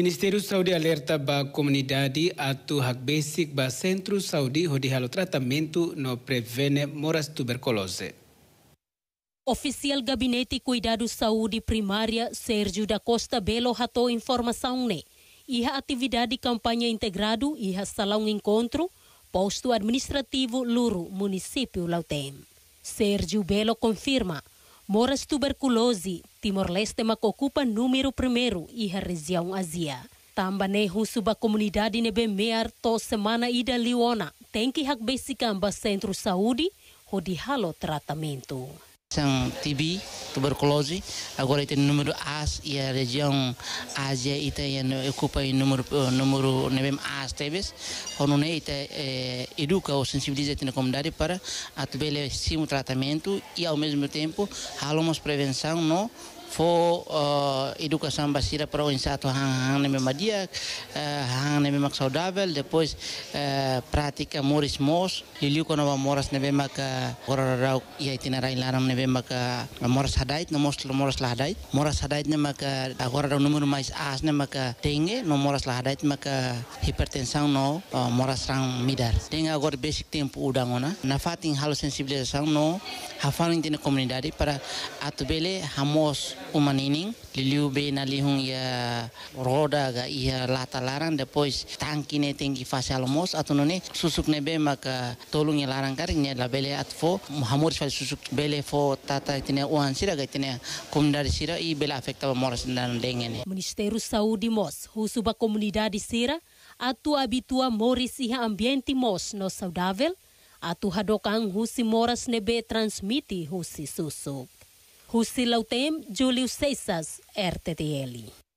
Ministério Saúde alerta a comunidade atu hak basic ba centro saúde onde halo tratamento no prevene moras tuberculose. Oficial Gabinete Cuidado Saúde Primária Sérgio da Costa Belo hatou informação ne. E a atividade campanha integrado e a salão encontro, posto administrativo Luru, município Lautem. Sérgio Belo confirma Moras Tuberkulosis Timor-Leste macocupa número primeiro primeru a Asia. Ásia. Tambane husuba comunidade nebe mear to semana ida liona, tem que hakbesikamba hodi halo tratamento. São TB, tuberculose. Agora tem número AS e a região Ásia e tem ocupa eh, né, o número número nem AS teves Quando não educa ou sensibiliza a comunidade para atender sim o tratamento e ao mesmo tempo halamos prevenção no fo uh, educação baseada para o insato hang hang né, mesmo dia eh, hang nem né, mesmo saudável depois uh, prática moris mos liliu quando vamos moras nem mesmo que agora e aí itinerário lá nem mesmo que moras hadait no mos lo moras la hadait moras hadait ne maka agora do número mais as ne maka tenge no moras la hadait maka hipertensão no moras rang midar tenga agora basic tempo udangona na fatin halo sensibilização no hafalin tene comunidade para atubele hamos umanining liliu be na lihung ya roda ga ia lata larang depois tangki ne tinggi fase almos atau none susuk ne be maka tolong ya larang karing ne labele atfo hamur susuk bele fo tata tine si siragaitine kumdar sira i bela ba moras dan dengene Ministeru Saudi mos ba komunidad sira atu abitua moris iha ambiente mos no Saudavel, atu hadokang husi moras nebe transmiti husi susuk Husi Lautem, Julius Caesar, RTTL.